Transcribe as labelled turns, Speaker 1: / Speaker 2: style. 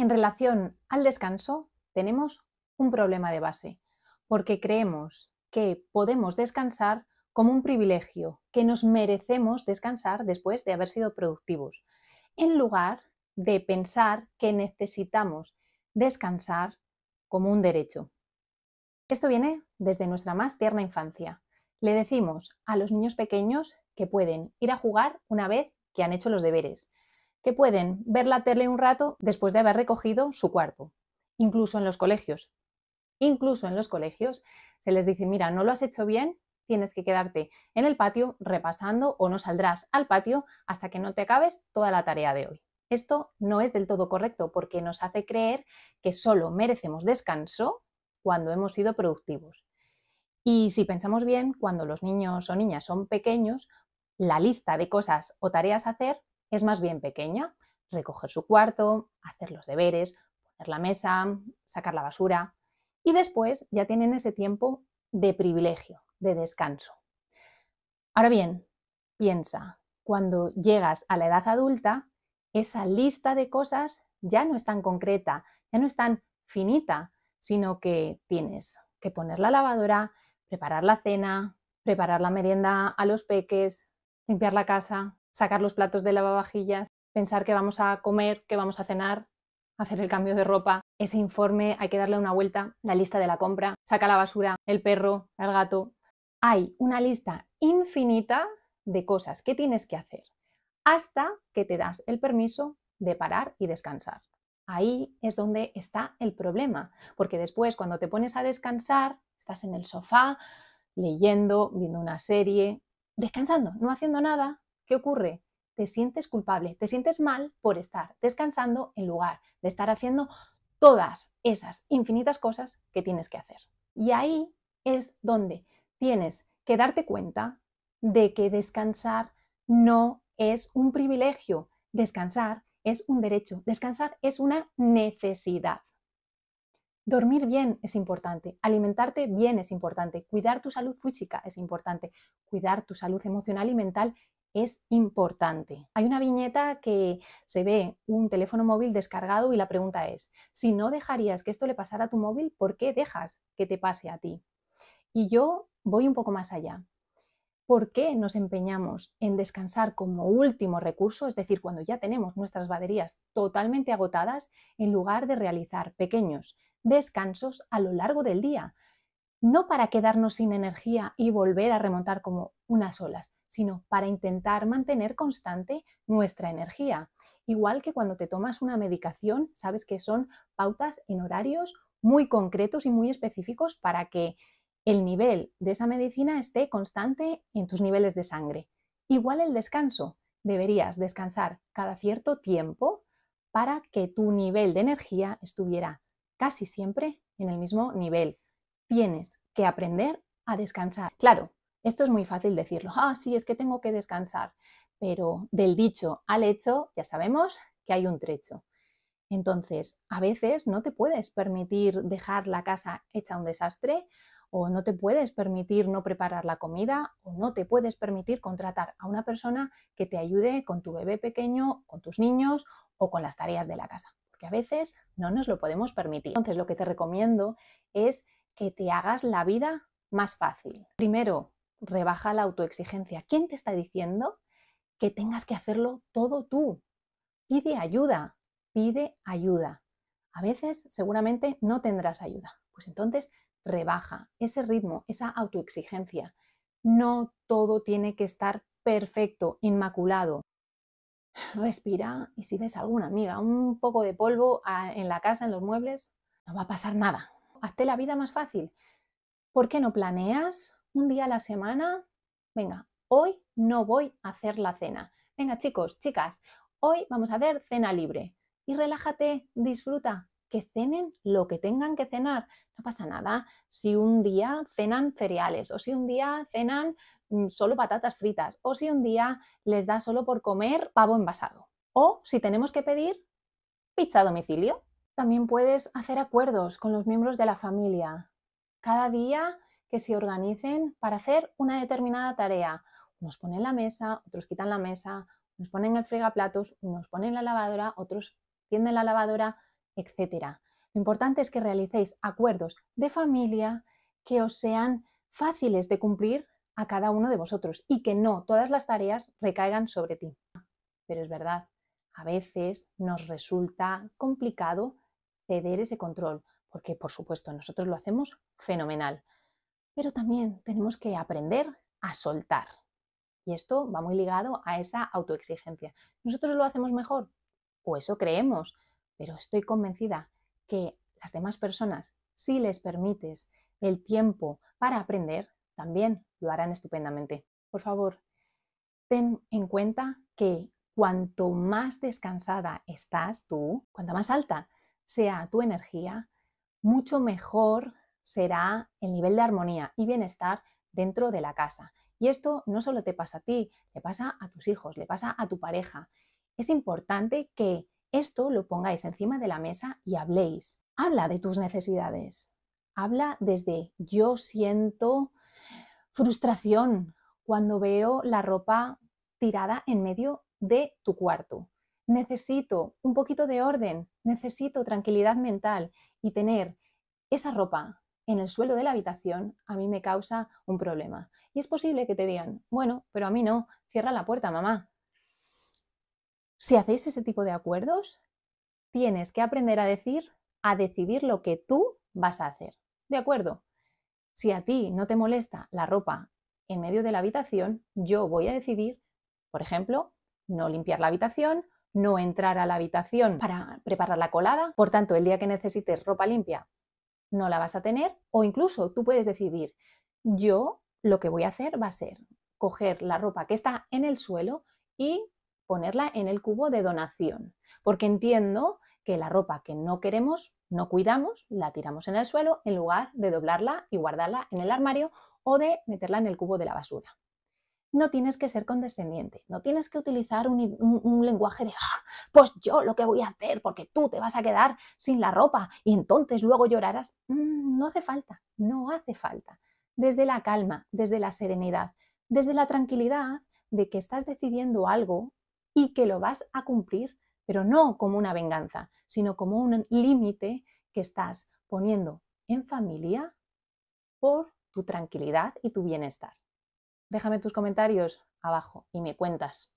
Speaker 1: En relación al descanso, tenemos un problema de base, porque creemos que podemos descansar como un privilegio, que nos merecemos descansar después de haber sido productivos, en lugar de pensar que necesitamos descansar como un derecho. Esto viene desde nuestra más tierna infancia. Le decimos a los niños pequeños que pueden ir a jugar una vez que han hecho los deberes, que pueden ver la tele un rato después de haber recogido su cuarto, incluso en los colegios. Incluso en los colegios se les dice, mira, no lo has hecho bien, tienes que quedarte en el patio repasando o no saldrás al patio hasta que no te acabes toda la tarea de hoy. Esto no es del todo correcto porque nos hace creer que solo merecemos descanso cuando hemos sido productivos. Y si pensamos bien, cuando los niños o niñas son pequeños, la lista de cosas o tareas a hacer es más bien pequeña. Recoger su cuarto, hacer los deberes, poner la mesa, sacar la basura. Y después ya tienen ese tiempo de privilegio, de descanso. Ahora bien, piensa, cuando llegas a la edad adulta, esa lista de cosas ya no es tan concreta, ya no es tan finita, sino que tienes que poner la lavadora, preparar la cena, preparar la merienda a los peques, limpiar la casa, sacar los platos de lavavajillas, pensar que vamos a comer, que vamos a cenar, hacer el cambio de ropa, ese informe hay que darle una vuelta, la lista de la compra, saca la basura, el perro, el gato. Hay una lista infinita de cosas que tienes que hacer hasta que te das el permiso de parar y descansar. Ahí es donde está el problema, porque después cuando te pones a descansar, estás en el sofá, leyendo, viendo una serie, descansando, no haciendo nada, ¿Qué ocurre? Te sientes culpable, te sientes mal por estar descansando en lugar de estar haciendo todas esas infinitas cosas que tienes que hacer. Y ahí es donde tienes que darte cuenta de que descansar no es un privilegio, descansar es un derecho, descansar es una necesidad. Dormir bien es importante, alimentarte bien es importante, cuidar tu salud física es importante, cuidar tu salud emocional y mental es importante. Hay una viñeta que se ve un teléfono móvil descargado y la pregunta es, si no dejarías que esto le pasara a tu móvil, ¿por qué dejas que te pase a ti? Y yo voy un poco más allá. ¿Por qué nos empeñamos en descansar como último recurso, es decir, cuando ya tenemos nuestras baterías totalmente agotadas, en lugar de realizar pequeños descansos a lo largo del día? No para quedarnos sin energía y volver a remontar como unas olas, sino para intentar mantener constante nuestra energía. Igual que cuando te tomas una medicación, sabes que son pautas en horarios muy concretos y muy específicos para que el nivel de esa medicina esté constante en tus niveles de sangre. Igual el descanso. Deberías descansar cada cierto tiempo para que tu nivel de energía estuviera casi siempre en el mismo nivel. Tienes que aprender a descansar. Claro, esto es muy fácil decirlo, ah, sí, es que tengo que descansar, pero del dicho al hecho ya sabemos que hay un trecho. Entonces, a veces no te puedes permitir dejar la casa hecha un desastre o no te puedes permitir no preparar la comida o no te puedes permitir contratar a una persona que te ayude con tu bebé pequeño, con tus niños o con las tareas de la casa, porque a veces no nos lo podemos permitir. Entonces lo que te recomiendo es que te hagas la vida más fácil. Primero, rebaja la autoexigencia. ¿Quién te está diciendo que tengas que hacerlo todo tú? Pide ayuda, pide ayuda. A veces seguramente no tendrás ayuda. Pues entonces rebaja ese ritmo, esa autoexigencia. No todo tiene que estar perfecto, inmaculado. Respira y si ves alguna amiga, un poco de polvo ah, en la casa, en los muebles, no va a pasar nada. Hazte la vida más fácil. ¿Por qué no planeas un día a la semana, venga, hoy no voy a hacer la cena. Venga, chicos, chicas, hoy vamos a hacer cena libre. Y relájate, disfruta, que cenen lo que tengan que cenar. No pasa nada si un día cenan cereales o si un día cenan mm, solo patatas fritas o si un día les da solo por comer pavo envasado. O si tenemos que pedir pizza a domicilio. También puedes hacer acuerdos con los miembros de la familia. Cada día que se organicen para hacer una determinada tarea. Unos ponen la mesa, otros quitan la mesa, unos ponen el fregaplatos, unos ponen la lavadora, otros tienden la lavadora, etc. Lo importante es que realicéis acuerdos de familia que os sean fáciles de cumplir a cada uno de vosotros y que no todas las tareas recaigan sobre ti. Pero es verdad, a veces nos resulta complicado ceder ese control, porque por supuesto nosotros lo hacemos fenomenal, pero también tenemos que aprender a soltar. Y esto va muy ligado a esa autoexigencia. ¿Nosotros lo hacemos mejor? O eso creemos, pero estoy convencida que las demás personas, si les permites el tiempo para aprender, también lo harán estupendamente. Por favor, ten en cuenta que cuanto más descansada estás tú, cuanto más alta sea tu energía, mucho mejor será el nivel de armonía y bienestar dentro de la casa. Y esto no solo te pasa a ti, le pasa a tus hijos, le pasa a tu pareja. Es importante que esto lo pongáis encima de la mesa y habléis. Habla de tus necesidades. Habla desde yo siento frustración cuando veo la ropa tirada en medio de tu cuarto. Necesito un poquito de orden, necesito tranquilidad mental y tener esa ropa en el suelo de la habitación a mí me causa un problema. Y es posible que te digan, bueno, pero a mí no, cierra la puerta, mamá. Si hacéis ese tipo de acuerdos, tienes que aprender a decir, a decidir lo que tú vas a hacer. ¿De acuerdo? Si a ti no te molesta la ropa en medio de la habitación, yo voy a decidir, por ejemplo, no limpiar la habitación, no entrar a la habitación para preparar la colada. Por tanto, el día que necesites ropa limpia no la vas a tener o incluso tú puedes decidir, yo lo que voy a hacer va a ser coger la ropa que está en el suelo y ponerla en el cubo de donación, porque entiendo que la ropa que no queremos, no cuidamos, la tiramos en el suelo en lugar de doblarla y guardarla en el armario o de meterla en el cubo de la basura no tienes que ser condescendiente, no tienes que utilizar un, lenguaje de, ah, pues yo lo que voy a hacer porque tú te vas a quedar sin la ropa y entonces luego llorarás. Mm, no hace falta, no hace falta. Desde la calma, desde la serenidad, desde la tranquilidad de que estás decidiendo algo y que lo vas a cumplir, pero no como una venganza, sino como un límite que estás poniendo en familia por tu tranquilidad y tu bienestar. Déjame tus comentarios abajo y me cuentas.